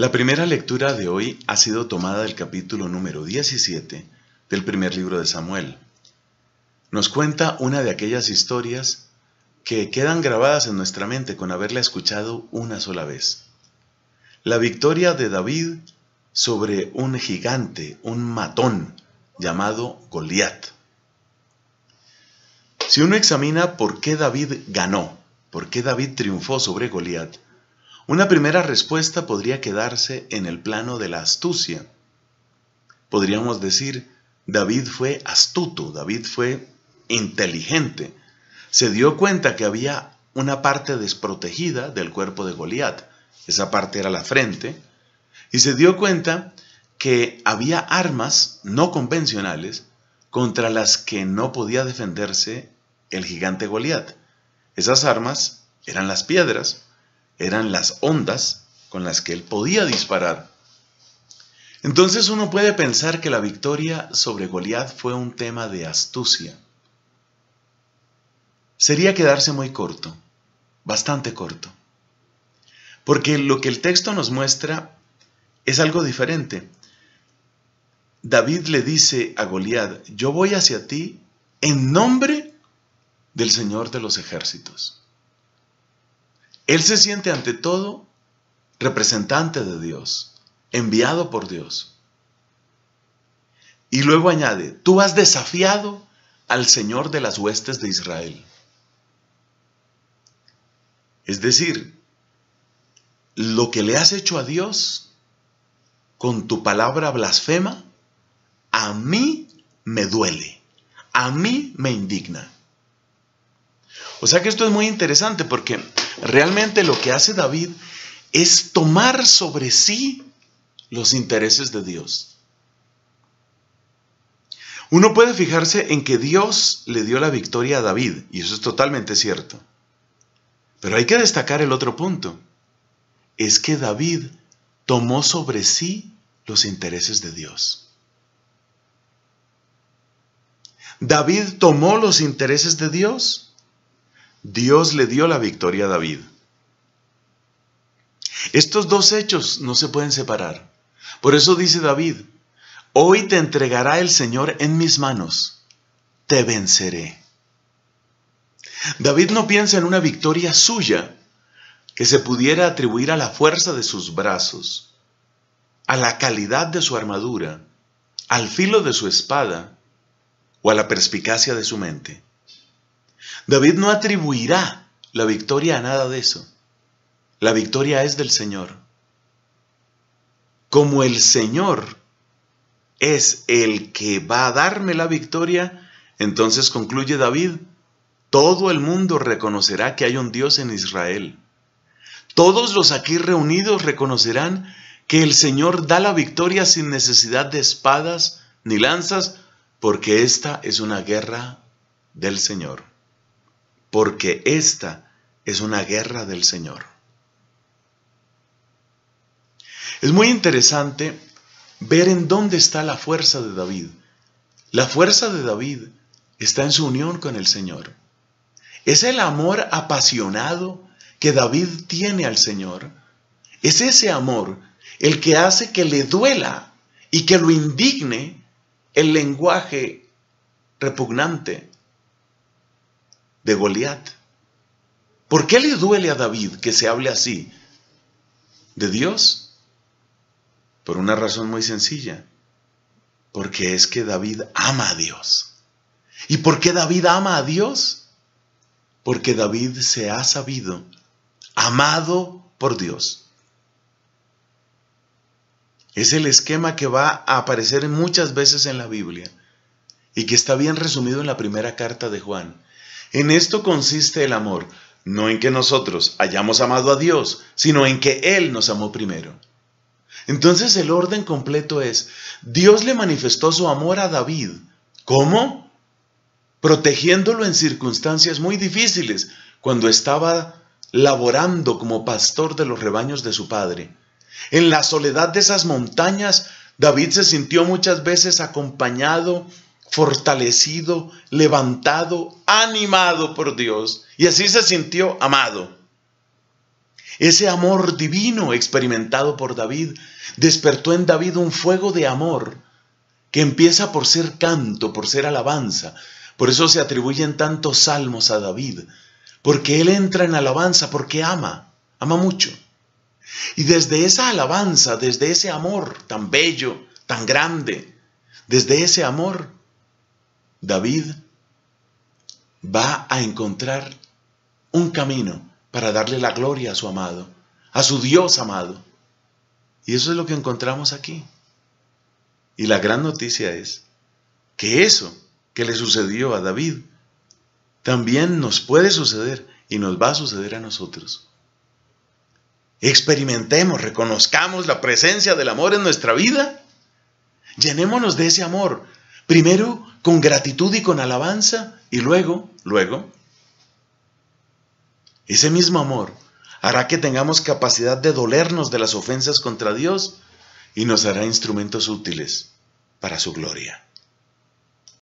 La primera lectura de hoy ha sido tomada del capítulo número 17 del primer libro de Samuel. Nos cuenta una de aquellas historias que quedan grabadas en nuestra mente con haberla escuchado una sola vez. La victoria de David sobre un gigante, un matón llamado Goliat. Si uno examina por qué David ganó, por qué David triunfó sobre Goliat, una primera respuesta podría quedarse en el plano de la astucia. Podríamos decir, David fue astuto, David fue inteligente. Se dio cuenta que había una parte desprotegida del cuerpo de Goliat, esa parte era la frente, y se dio cuenta que había armas no convencionales contra las que no podía defenderse el gigante Goliat. Esas armas eran las piedras, eran las ondas con las que él podía disparar. Entonces uno puede pensar que la victoria sobre Goliat fue un tema de astucia. Sería quedarse muy corto, bastante corto. Porque lo que el texto nos muestra es algo diferente. David le dice a Goliat, yo voy hacia ti en nombre del Señor de los ejércitos. Él se siente ante todo representante de Dios, enviado por Dios. Y luego añade, tú has desafiado al Señor de las huestes de Israel. Es decir, lo que le has hecho a Dios con tu palabra blasfema, a mí me duele, a mí me indigna. O sea que esto es muy interesante porque realmente lo que hace David es tomar sobre sí los intereses de Dios. Uno puede fijarse en que Dios le dio la victoria a David, y eso es totalmente cierto. Pero hay que destacar el otro punto. Es que David tomó sobre sí los intereses de Dios. David tomó los intereses de Dios Dios le dio la victoria a David. Estos dos hechos no se pueden separar. Por eso dice David, hoy te entregará el Señor en mis manos, te venceré. David no piensa en una victoria suya que se pudiera atribuir a la fuerza de sus brazos, a la calidad de su armadura, al filo de su espada o a la perspicacia de su mente. David no atribuirá la victoria a nada de eso. La victoria es del Señor. Como el Señor es el que va a darme la victoria, entonces concluye David, todo el mundo reconocerá que hay un Dios en Israel. Todos los aquí reunidos reconocerán que el Señor da la victoria sin necesidad de espadas ni lanzas, porque esta es una guerra del Señor porque esta es una guerra del Señor. Es muy interesante ver en dónde está la fuerza de David. La fuerza de David está en su unión con el Señor. Es el amor apasionado que David tiene al Señor. Es ese amor el que hace que le duela y que lo indigne el lenguaje repugnante de Goliat. ¿Por qué le duele a David que se hable así de Dios? Por una razón muy sencilla. Porque es que David ama a Dios. ¿Y por qué David ama a Dios? Porque David se ha sabido amado por Dios. Es el esquema que va a aparecer muchas veces en la Biblia y que está bien resumido en la primera carta de Juan. En esto consiste el amor, no en que nosotros hayamos amado a Dios, sino en que Él nos amó primero. Entonces el orden completo es, Dios le manifestó su amor a David. ¿Cómo? Protegiéndolo en circunstancias muy difíciles, cuando estaba laborando como pastor de los rebaños de su padre. En la soledad de esas montañas, David se sintió muchas veces acompañado fortalecido, levantado, animado por Dios. Y así se sintió amado. Ese amor divino experimentado por David despertó en David un fuego de amor que empieza por ser canto, por ser alabanza. Por eso se atribuyen tantos salmos a David, porque él entra en alabanza, porque ama, ama mucho. Y desde esa alabanza, desde ese amor tan bello, tan grande, desde ese amor, David va a encontrar un camino para darle la gloria a su amado, a su Dios amado. Y eso es lo que encontramos aquí. Y la gran noticia es que eso que le sucedió a David también nos puede suceder y nos va a suceder a nosotros. Experimentemos, reconozcamos la presencia del amor en nuestra vida. Llenémonos de ese amor, Primero con gratitud y con alabanza y luego, luego, ese mismo amor hará que tengamos capacidad de dolernos de las ofensas contra Dios y nos hará instrumentos útiles para su gloria.